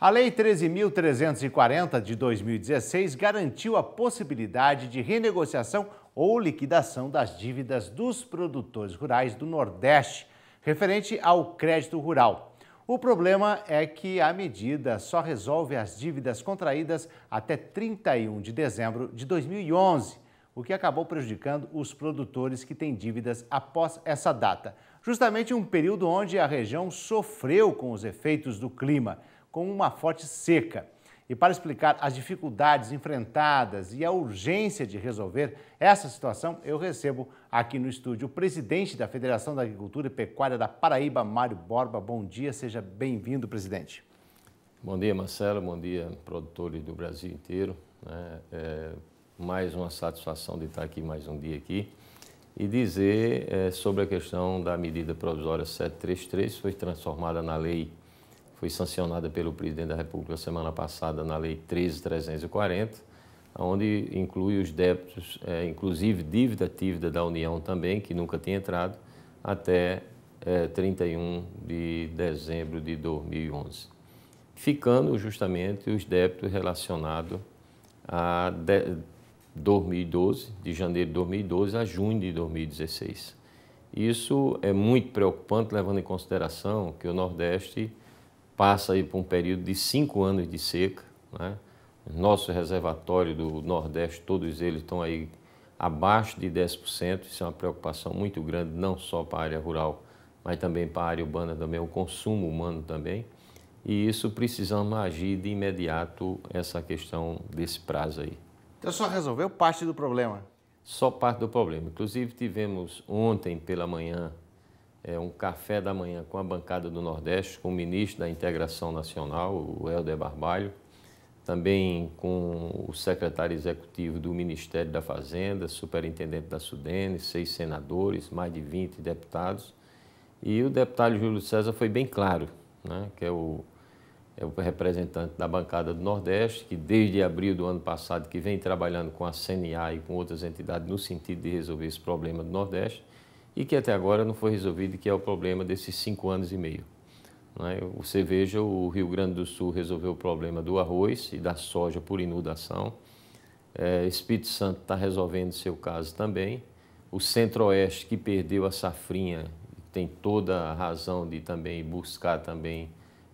A Lei 13.340 de 2016 garantiu a possibilidade de renegociação ou liquidação das dívidas dos produtores rurais do Nordeste, referente ao crédito rural. O problema é que a medida só resolve as dívidas contraídas até 31 de dezembro de 2011, o que acabou prejudicando os produtores que têm dívidas após essa data, justamente um período onde a região sofreu com os efeitos do clima com uma forte seca. E para explicar as dificuldades enfrentadas e a urgência de resolver essa situação, eu recebo aqui no estúdio o presidente da Federação da Agricultura e Pecuária da Paraíba, Mário Borba. Bom dia, seja bem-vindo, presidente. Bom dia, Marcelo. Bom dia, produtores do Brasil inteiro. Né? É mais uma satisfação de estar aqui mais um dia aqui e dizer é, sobre a questão da medida provisória 733, foi transformada na lei foi sancionada pelo presidente da República semana passada na Lei 13.340, onde inclui os débitos, é, inclusive dívida tívida da União também, que nunca tinha entrado, até é, 31 de dezembro de 2011. Ficando justamente os débitos relacionados a de 2012, de janeiro de 2012 a junho de 2016. Isso é muito preocupante, levando em consideração que o Nordeste passa aí por um período de cinco anos de seca. Né? Nosso reservatório do Nordeste, todos eles estão aí abaixo de 10%. Isso é uma preocupação muito grande, não só para a área rural, mas também para a área urbana também, o consumo humano também. E isso precisamos agir de imediato essa questão desse prazo aí. Então só resolveu parte do problema? Só parte do problema. Inclusive tivemos ontem pela manhã é, um café da manhã com a bancada do Nordeste, com o ministro da Integração Nacional, o Helder Barbalho, também com o secretário executivo do Ministério da Fazenda, superintendente da Sudene, seis senadores, mais de 20 deputados. E o deputado Júlio César foi bem claro, né, que é o, é o representante da bancada do Nordeste, que desde abril do ano passado que vem trabalhando com a CNA e com outras entidades no sentido de resolver esse problema do Nordeste e que até agora não foi resolvido, que é o problema desses cinco anos e meio. Você é? veja, o Rio Grande do Sul resolveu o problema do arroz e da soja por inundação, é, Espírito Santo está resolvendo seu caso também, o Centro-Oeste que perdeu a safrinha tem toda a razão de também buscar também,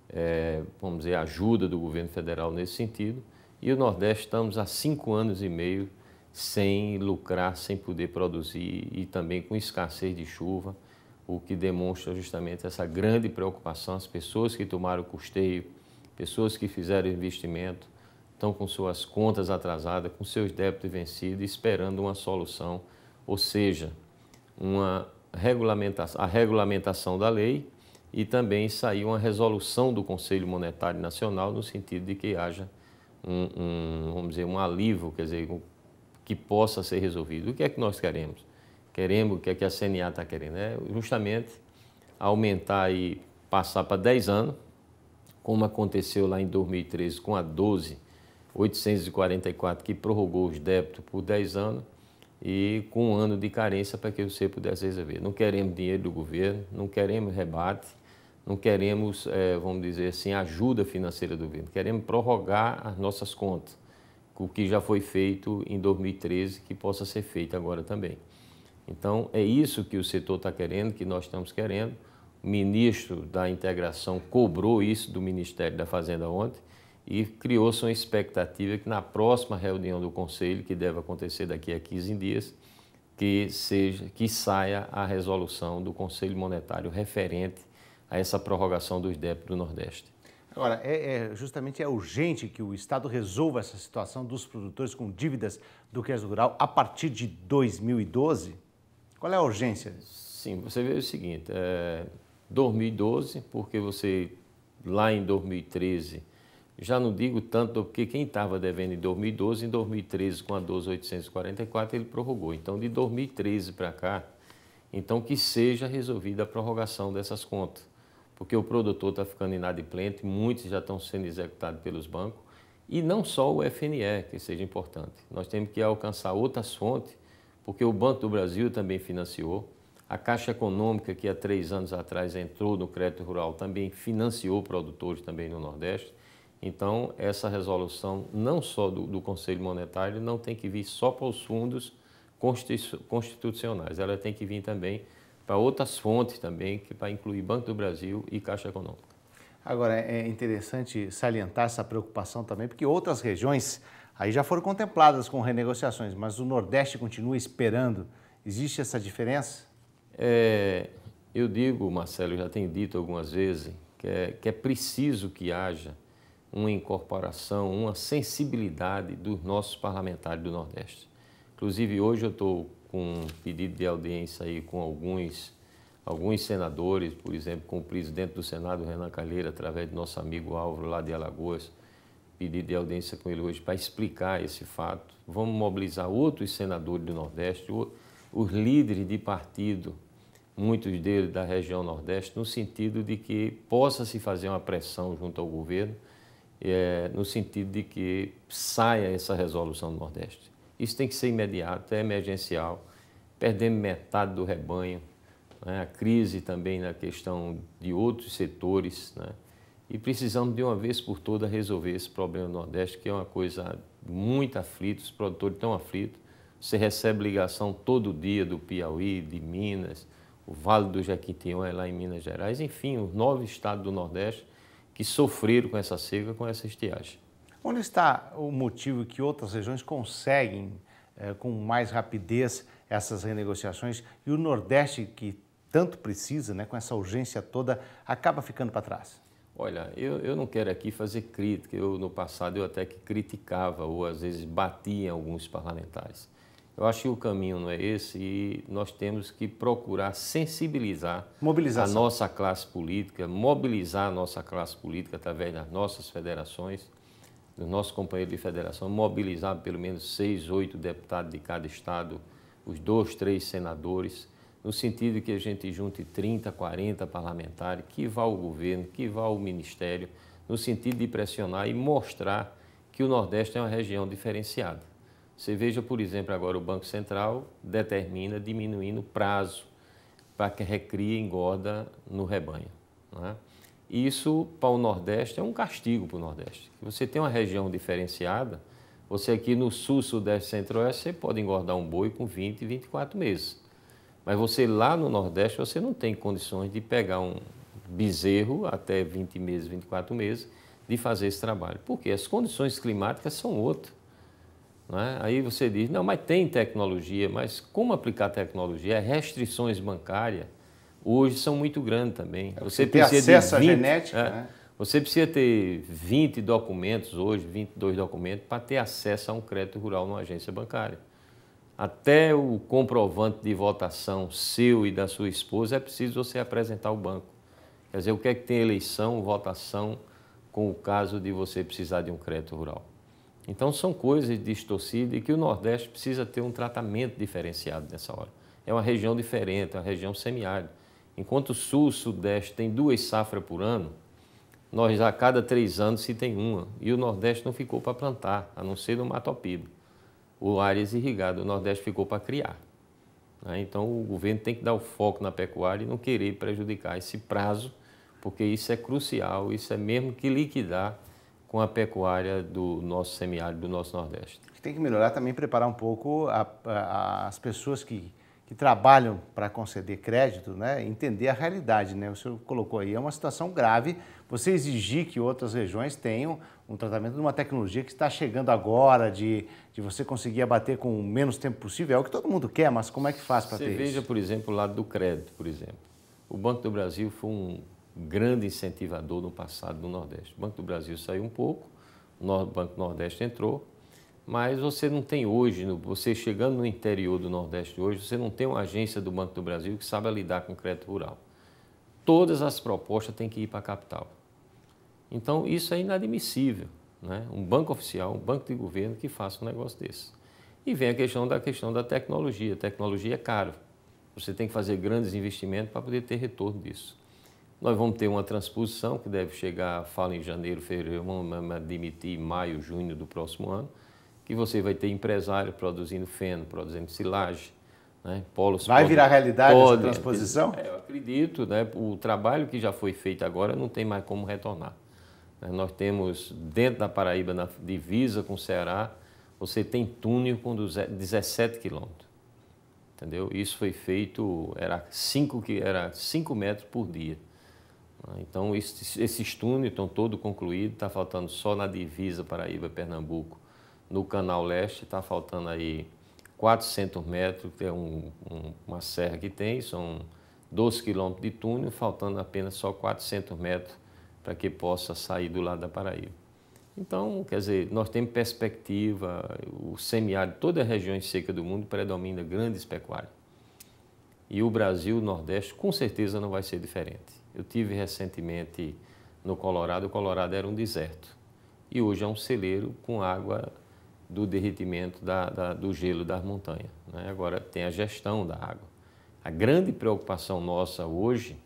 é, vamos dizer, ajuda do governo federal nesse sentido, e o Nordeste estamos há cinco anos e meio sem lucrar, sem poder produzir e também com escassez de chuva, o que demonstra justamente essa grande preocupação. As pessoas que tomaram custeio, pessoas que fizeram investimento, estão com suas contas atrasadas, com seus débitos vencidos, esperando uma solução, ou seja, uma regulamentação, a regulamentação da lei e também saiu uma resolução do Conselho Monetário Nacional no sentido de que haja um, um vamos dizer, um alívio, quer dizer, que possa ser resolvido. O que é que nós queremos? Queremos, o que é que a CNA está querendo? É justamente aumentar e passar para 10 anos, como aconteceu lá em 2013 com a 12, 844, que prorrogou os débitos por 10 anos e com um ano de carência para que você pudesse resolver. Não queremos dinheiro do governo, não queremos rebate, não queremos, é, vamos dizer assim, ajuda financeira do governo. Queremos prorrogar as nossas contas o que já foi feito em 2013 que possa ser feito agora também. Então, é isso que o setor está querendo, que nós estamos querendo. O ministro da Integração cobrou isso do Ministério da Fazenda ontem e criou-se uma expectativa que na próxima reunião do Conselho, que deve acontecer daqui a 15 dias, que, seja, que saia a resolução do Conselho Monetário referente a essa prorrogação dos débitos do Nordeste. Agora, é, é, justamente é urgente que o Estado resolva essa situação dos produtores com dívidas do crédito rural a partir de 2012? Qual é a urgência? Sim, você vê o seguinte, é, 2012, porque você lá em 2013, já não digo tanto porque quem estava devendo em 2012, em 2013 com a 12844 ele prorrogou. Então de 2013 para cá, então que seja resolvida a prorrogação dessas contas porque o produtor está ficando inadimplente, muitos já estão sendo executados pelos bancos, e não só o FNE, que seja importante. Nós temos que alcançar outras fontes, porque o Banco do Brasil também financiou, a Caixa Econômica, que há três anos atrás entrou no crédito rural, também financiou produtores também no Nordeste. Então, essa resolução, não só do, do Conselho Monetário, não tem que vir só para os fundos constitucionais, ela tem que vir também para outras fontes também, que vai incluir Banco do Brasil e Caixa Econômica. Agora, é interessante salientar essa preocupação também, porque outras regiões aí já foram contempladas com renegociações, mas o Nordeste continua esperando. Existe essa diferença? É, eu digo, Marcelo, já tenho dito algumas vezes, que é, que é preciso que haja uma incorporação, uma sensibilidade dos nossos parlamentares do Nordeste. Inclusive, hoje eu estou com um pedido de audiência aí com alguns, alguns senadores, por exemplo, com o presidente do Senado, Renan Calheira, através do nosso amigo Álvaro, lá de Alagoas, pedido de audiência com ele hoje para explicar esse fato. Vamos mobilizar outros senadores do Nordeste, os líderes de partido, muitos deles da região Nordeste, no sentido de que possa se fazer uma pressão junto ao governo, é, no sentido de que saia essa resolução do Nordeste. Isso tem que ser imediato, é emergencial. Perdemos metade do rebanho, né? a crise também na questão de outros setores. Né? E precisamos de uma vez por toda resolver esse problema do Nordeste, que é uma coisa muito aflita, os produtores estão aflitos. Você recebe ligação todo dia do Piauí, de Minas, o Vale do Jequitinhonha é lá em Minas Gerais, enfim, os nove estados do Nordeste que sofreram com essa seca, com essa estiagem. Onde está o motivo que outras regiões conseguem eh, com mais rapidez essas renegociações e o Nordeste, que tanto precisa, né, com essa urgência toda, acaba ficando para trás? Olha, eu, eu não quero aqui fazer crítica. Eu, no passado eu até que criticava ou às vezes batia em alguns parlamentares. Eu acho que o caminho não é esse e nós temos que procurar sensibilizar a nossa classe política, mobilizar a nossa classe política através das nossas federações do nosso companheiro de federação, mobilizar pelo menos seis, oito deputados de cada estado, os dois, três senadores, no sentido que a gente junte 30, 40 parlamentares, que vá ao governo, que vá ao ministério, no sentido de pressionar e mostrar que o Nordeste é uma região diferenciada. Você veja, por exemplo, agora o Banco Central determina diminuindo o prazo para que recrie engorda no rebanho. Não é? isso para o Nordeste é um castigo para o Nordeste. Você tem uma região diferenciada, você aqui no Sul, Sudeste, Centro-Oeste, você pode engordar um boi com 20, 24 meses. Mas você lá no Nordeste, você não tem condições de pegar um bezerro até 20 meses, 24 meses, de fazer esse trabalho. Porque as condições climáticas são outras. É? Aí você diz, não, mas tem tecnologia, mas como aplicar tecnologia? restrições bancárias hoje são muito grandes também. É, você, precisa ter acesso de 20, à genética, é, né? Você precisa ter 20 documentos hoje, 22 documentos, para ter acesso a um crédito rural numa agência bancária. Até o comprovante de votação seu e da sua esposa é preciso você apresentar ao banco. Quer dizer, o que é que tem eleição, votação, com o caso de você precisar de um crédito rural? Então, são coisas distorcidas e que o Nordeste precisa ter um tratamento diferenciado nessa hora. É uma região diferente, é uma região semiárida. Enquanto o Sul e o Sudeste tem duas safras por ano, nós a cada três anos se tem uma. E o Nordeste não ficou para plantar, a não ser no Mato Piba. O áreas irrigado, o Nordeste ficou para criar. Né? Então o governo tem que dar o foco na pecuária e não querer prejudicar esse prazo, porque isso é crucial, isso é mesmo que liquidar com a pecuária do nosso semiárido, do nosso Nordeste. Tem que melhorar também, preparar um pouco a, a, as pessoas que que trabalham para conceder crédito, né, entender a realidade. Né? O senhor colocou aí, é uma situação grave você exigir que outras regiões tenham um tratamento de uma tecnologia que está chegando agora, de, de você conseguir abater com o menos tempo possível, é o que todo mundo quer, mas como é que faz para ter veja, isso? veja, por exemplo, o lado do crédito, por exemplo. O Banco do Brasil foi um grande incentivador no passado do Nordeste. O Banco do Brasil saiu um pouco, o Banco do Nordeste entrou, mas você não tem hoje, você chegando no interior do Nordeste hoje, você não tem uma agência do Banco do Brasil que saiba lidar com crédito rural. Todas as propostas têm que ir para a capital. Então, isso é inadmissível. Né? Um banco oficial, um banco de governo que faça um negócio desse. E vem a questão da questão da tecnologia. A tecnologia é caro. Você tem que fazer grandes investimentos para poder ter retorno disso. Nós vamos ter uma transposição que deve chegar, fala em janeiro, fevereiro, vamos admitir maio, junho do próximo ano que você vai ter empresário produzindo feno, produzindo silagem, né? Polos vai podem, virar realidade podem, essa transposição? É, eu acredito, né? o trabalho que já foi feito agora não tem mais como retornar. Né. Nós temos dentro da Paraíba, na divisa com o Ceará, você tem túnel com 17 quilômetros. Entendeu? Isso foi feito, era 5 era cinco metros por dia. Né. Então, esses, esses túneis estão todos concluídos, está faltando só na divisa Paraíba-Pernambuco no Canal Leste está faltando aí 400 metros, tem é um, um, uma serra que tem, são 12 quilômetros de túnel, faltando apenas só 400 metros para que possa sair do lado da Paraíba. Então, quer dizer, nós temos perspectiva, o semiárido, todas as regiões secas do mundo predomina grandes pecuárias. E o Brasil, o Nordeste, com certeza não vai ser diferente. Eu tive recentemente no Colorado, o Colorado era um deserto. E hoje é um celeiro com água do derretimento da, da, do gelo das montanhas. Né? Agora tem a gestão da água. A grande preocupação nossa hoje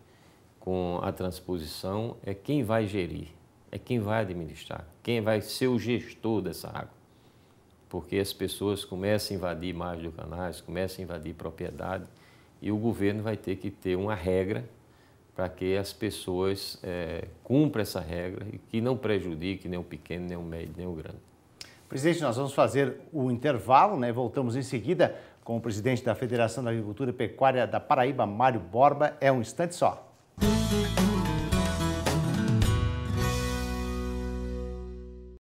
com a transposição é quem vai gerir, é quem vai administrar, quem vai ser o gestor dessa água. Porque as pessoas começam a invadir mais do canais, começam a invadir propriedade e o governo vai ter que ter uma regra para que as pessoas é, cumpram essa regra e que não prejudique nem o pequeno, nem o médio, nem o grande. Presidente, nós vamos fazer o intervalo, né? Voltamos em seguida com o presidente da Federação da Agricultura e Pecuária da Paraíba, Mário Borba. É um instante só. Música